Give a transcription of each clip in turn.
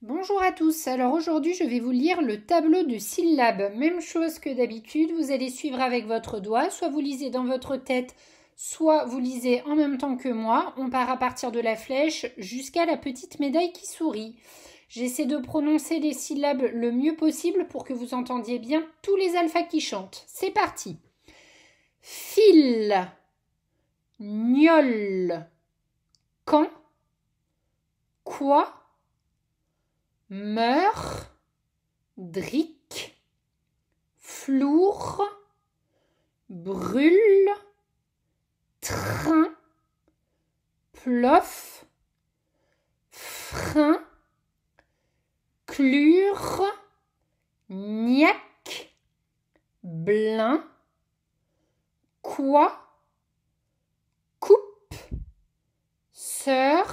Bonjour à tous, alors aujourd'hui je vais vous lire le tableau de syllabes. Même chose que d'habitude, vous allez suivre avec votre doigt, soit vous lisez dans votre tête, soit vous lisez en même temps que moi. On part à partir de la flèche jusqu'à la petite médaille qui sourit. J'essaie de prononcer les syllabes le mieux possible pour que vous entendiez bien tous les alphas qui chantent. C'est parti. Fil, gnole quand, quoi, Meur, dric, flour, brûle, train, plof, frein, clure, niac, blin, quoi, coupe, sœur,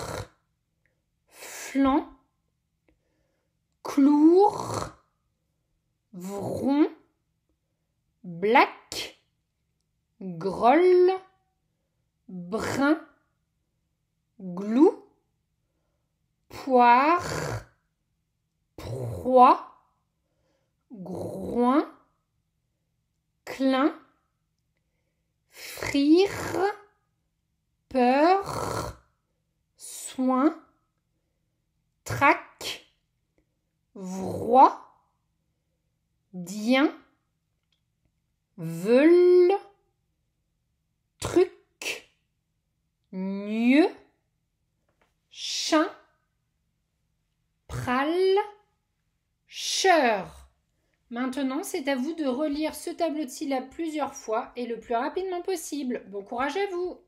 flanc, clour, vron, black, grolle, brun, glou, poire, proie, groin, clin, frire, peur, soin, trac, dien veulent truc nieu chien, pral cheur. Maintenant, c'est à vous de relire ce tableau de syllabes plusieurs fois et le plus rapidement possible. Bon courage à vous